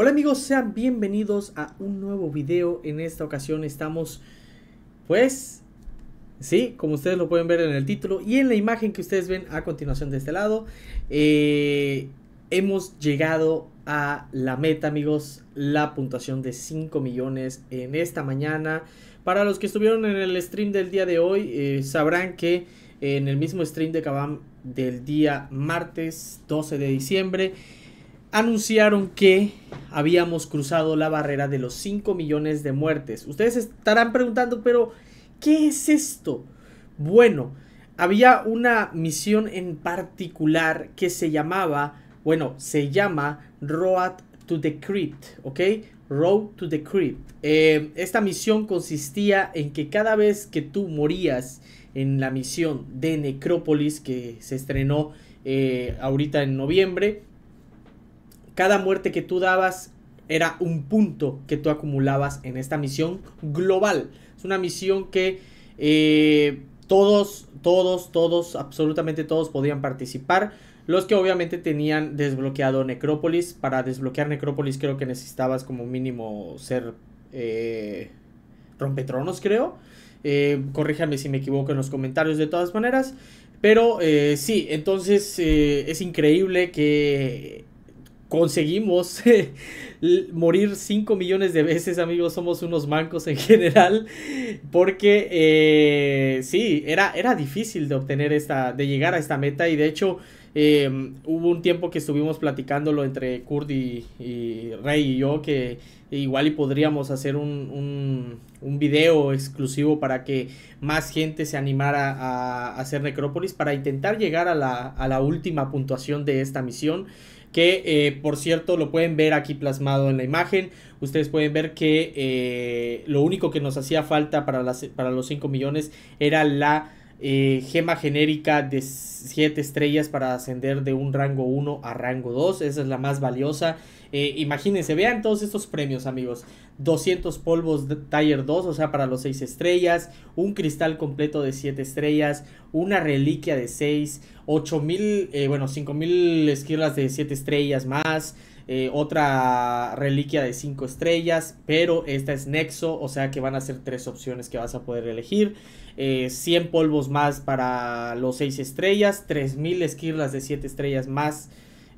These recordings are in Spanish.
Hola amigos, sean bienvenidos a un nuevo video. En esta ocasión estamos, pues, sí, como ustedes lo pueden ver en el título y en la imagen que ustedes ven a continuación de este lado, eh, hemos llegado a la meta amigos, la puntuación de 5 millones en esta mañana. Para los que estuvieron en el stream del día de hoy, eh, sabrán que en el mismo stream de Kabam del día martes 12 de diciembre, anunciaron que habíamos cruzado la barrera de los 5 millones de muertes. Ustedes estarán preguntando, pero ¿qué es esto? Bueno, había una misión en particular que se llamaba, bueno, se llama Road to the Crypt, ¿ok? Road to the Crypt. Eh, esta misión consistía en que cada vez que tú morías en la misión de Necrópolis que se estrenó eh, ahorita en noviembre, cada muerte que tú dabas era un punto que tú acumulabas en esta misión global. Es una misión que eh, todos, todos, todos, absolutamente todos podían participar. Los que obviamente tenían desbloqueado Necrópolis. Para desbloquear Necrópolis creo que necesitabas como mínimo ser eh, rompetronos, creo. Eh, corríjame si me equivoco en los comentarios de todas maneras. Pero sí, entonces es increíble que conseguimos eh, morir 5 millones de veces, amigos. Somos unos mancos en general. Porque eh, sí, era, era difícil de obtener esta, de llegar a esta meta. Y de hecho, em, hubo un tiempo que estuvimos platicándolo entre Kurt y, Rey y yo que igual y podríamos hacer un, un, video exclusivo para que más gente se animara a, hacer Necrópolis para intentar llegar a la, a la última puntuación de esta misión que eh, por cierto lo pueden ver aquí plasmado en la imagen. Ustedes pueden ver que eh, lo único que nos hacía falta para, para los 5 millones era la eh, gema genérica de 7 estrellas para ascender de un rango 1 a rango 2. Esa es la más valiosa. Eh, imagínense, vean todos estos premios, amigos. 200 polvos de Tier 2, o sea, para los 6 estrellas. Un cristal completo de 7 estrellas. Una reliquia de 6. 8000, eh, bueno, 5000 esquirlas de 7 estrellas más. Eh, otra reliquia de 5 estrellas, pero esta es Nexo, o sea que van a ser 3 opciones que vas a poder elegir. 100 eh, polvos más para los 6 estrellas, 3000 esquirlas de 7 estrellas más,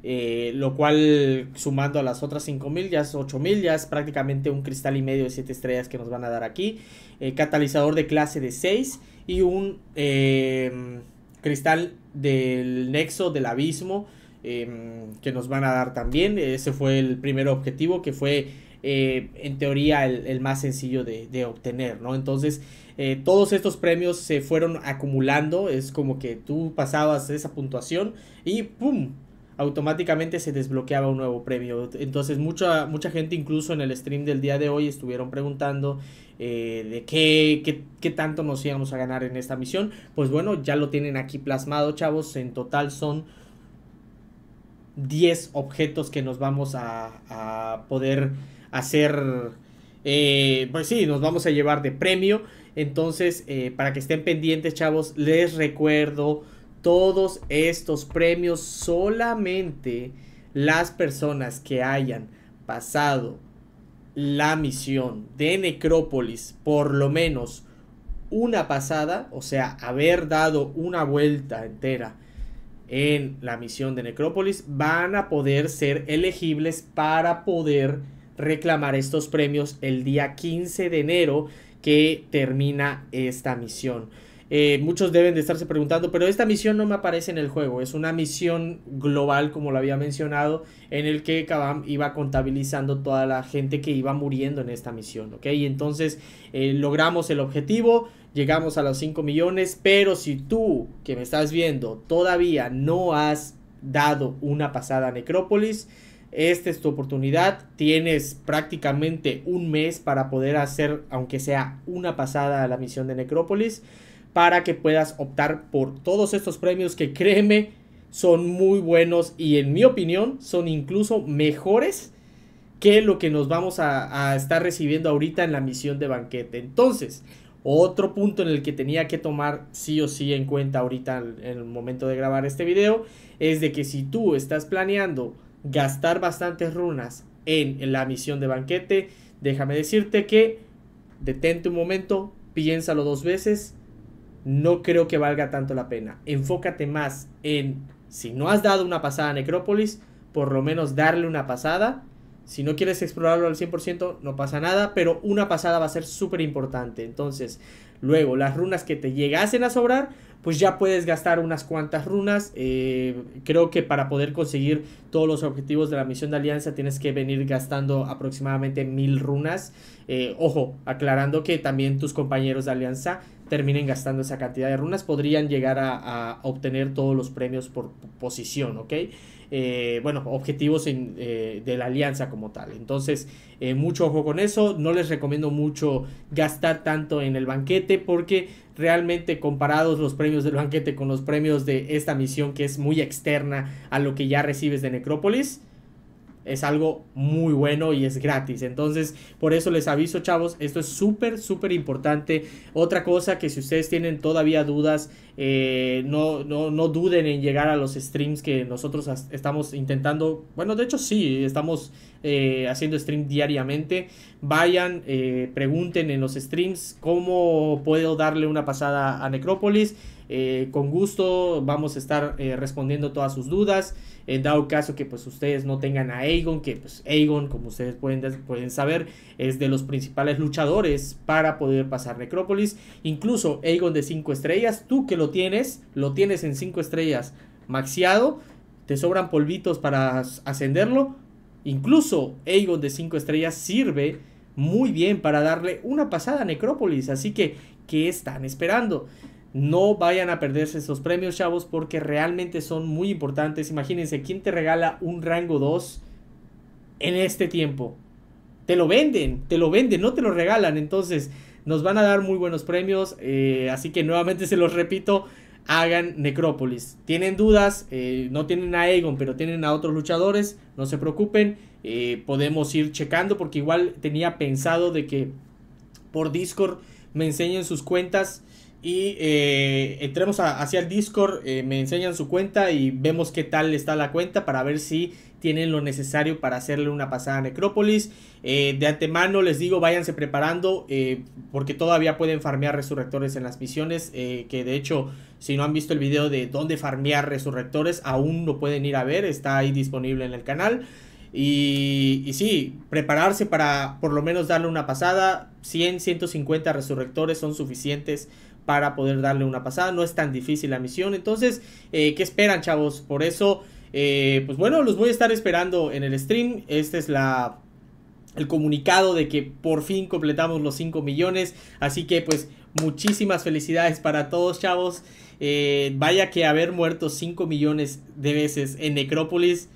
eh, lo cual sumando a las otras 5000 ya es 8000, ya es prácticamente un cristal y medio de 7 estrellas que nos van a dar aquí. catalizador de clase de 6 y un cristal del Nexo del Abismo Em, que nos van a dar también. Ese fue el primer objetivo que fue eh, en teoría el, más sencillo de, obtener, ¿no? Entonces eh, todos estos premios se fueron acumulando, es como que tú pasabas esa puntuación y ¡pum! automáticamente se desbloqueaba un nuevo premio. Entonces mucha, mucha gente incluso en el stream del día de hoy estuvieron preguntando eh, de qué, qué, qué, tanto nos íbamos a ganar en esta misión. Pues bueno, ya lo tienen aquí plasmado, chavos. En total son 10 objetos que nos vamos a, poder hacer. Eh, pues sí, nos vamos a llevar de premio. Entonces, eh, para que estén pendientes, chavos, les recuerdo, todos estos premios solamente las personas que hayan pasado la misión de Necrópolis por lo menos una pasada, o sea, haber dado una vuelta entera en la misión de Necrópolis van a poder ser elegibles para poder reclamar estos premios el día 15 de enero que termina esta misión. Eh, muchos deben de estarse preguntando, pero esta misión no me aparece en el juego. Es una misión global, como lo había mencionado, en el que Kabam iba contabilizando toda la gente que iba muriendo en esta misión, ¿ok? Y entonces eh, logramos el objetivo, llegamos a los 5 millones, pero si tú que me estás viendo todavía no has dado una pasada a Necrópolis, esta es tu oportunidad, tienes prácticamente un mes para poder hacer, aunque sea una pasada a la misión de Necrópolis, para que puedas optar por todos estos premios que créeme son muy buenos y en mi opinión son incluso mejores que lo que nos vamos a, a estar recibiendo ahorita en la misión de banquete. Entonces, otro punto en el que tenía que tomar sí o sí en cuenta ahorita en el momento de grabar este video es de que si tú estás planeando gastar bastantes runas en la misión de banquete, déjame decirte que detente un momento, piénsalo dos veces, no creo que valga tanto la pena. Enfócate más en si no has dado una pasada a Necrópolis, por lo menos darle una pasada si no quieres explorarlo al 100%, no pasa nada, pero una pasada va a ser súper importante. Entonces, luego, las runas que te llegasen a sobrar, pues ya puedes gastar unas cuantas runas. Eh, creo que para poder conseguir todos los objetivos de la misión de alianza tienes que venir gastando aproximadamente mil runas. Eh, ojo, aclarando que también tus compañeros de alianza terminen gastando esa cantidad de runas, podrían llegar a, obtener todos los premios por posición, ¿ok? Eh, bueno, objetivos eh, de la alianza como tal. Entonces, eh, mucho ojo con eso. No les recomiendo mucho gastar tanto en el banquete porque realmente comparados los premios del banquete con los premios de esta misión que es muy externa a lo que ya recibes de Necrópolis, es algo muy bueno y es gratis. Entonces, por eso les aviso, chavos, esto es súper, súper importante. Otra cosa que si ustedes tienen todavía dudas, eh, no, no, duden en llegar a los streams que nosotros estamos intentando. Bueno, de hecho sí, estamos eh, haciendo stream diariamente. Vayan, eh, pregunten en los streams cómo puedo darle una pasada a Necrópolis eh, con gusto vamos a estar eh, respondiendo todas sus dudas. En eh, dado caso que pues ustedes no tengan a Aegon, que pues Aegon, como ustedes pueden, pueden saber, es de los principales luchadores para poder pasar Necrópolis. Incluso Aegon de 5 estrellas, tú que lo tienes, lo tienes en 5 estrellas maxiado, te sobran polvitos para ascenderlo. Incluso Aegon de 5 estrellas sirve muy bien para darle una pasada a Necrópolis. Así que, ¿qué están esperando? No vayan a perderse esos premios, chavos, porque realmente son muy importantes. Imagínense, ¿quién te regala un rango 2 en este tiempo? Te lo venden, te lo venden, no te lo regalan. Entonces, nos van a dar muy buenos premios. Eh, así que nuevamente se los repito, hagan Necrópolis. Tienen dudas, eh, no tienen a Aegon, pero tienen a otros luchadores, no se preocupen, eh, podemos ir checando porque igual tenía pensado de que por Discord me enseñen sus cuentas y eh, entremos hacia el Discord, eh, me enseñan su cuenta y vemos qué tal está la cuenta para ver si tienen lo necesario para hacerle una pasada a Necrópolis. Eh, de antemano les digo, váyanse preparando porque todavía pueden farmear resurrectores en las misiones. que de hecho, si no han visto el video de dónde farmear resurrectores, aún lo pueden ir a ver, está ahí disponible en el canal. Y, y, sí, prepararse para por lo menos darle una pasada. 100, 150 resurrectores son suficientes para poder darle una pasada. No es tan difícil la misión. Entonces, eh, ¿qué esperan, chavos? Por eso, eh, pues bueno, los voy a estar esperando en el stream. Este es la el comunicado de que por fin completamos los 5 millones. Así que pues muchísimas felicidades para todos chavos. Eh, vaya que haber muerto 5 millones de veces en Necrópolis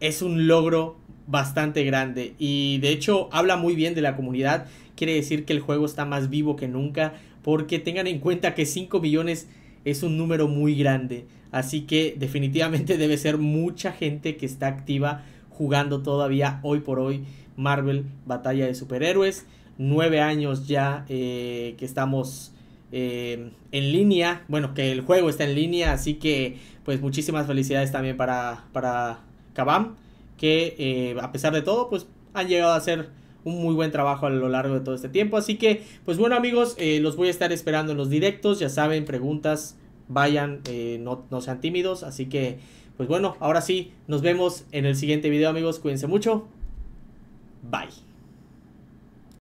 es un logro bastante grande. Y de hecho habla muy bien de la comunidad. Quiere decir que el juego está más vivo que nunca porque tengan en cuenta que 5 millones es un número muy grande. Así que definitivamente debe ser mucha gente que está activa jugando todavía hoy por hoy Marvel Batalla de Superhéroes. Nueve años ya eh, que estamos eh, en línea. Bueno, que el juego está en línea. Así que pues muchísimas felicidades también para, para Kabam. Que eh, a pesar de todo pues han llegado a ser un muy buen trabajo a lo largo de todo este tiempo. Así que, pues bueno amigos, eh, los voy a estar esperando en los directos. Ya saben, preguntas, vayan, eh, no, no sean tímidos. Así que, pues bueno, ahora sí, nos vemos en el siguiente video amigos. Cuídense mucho. Bye.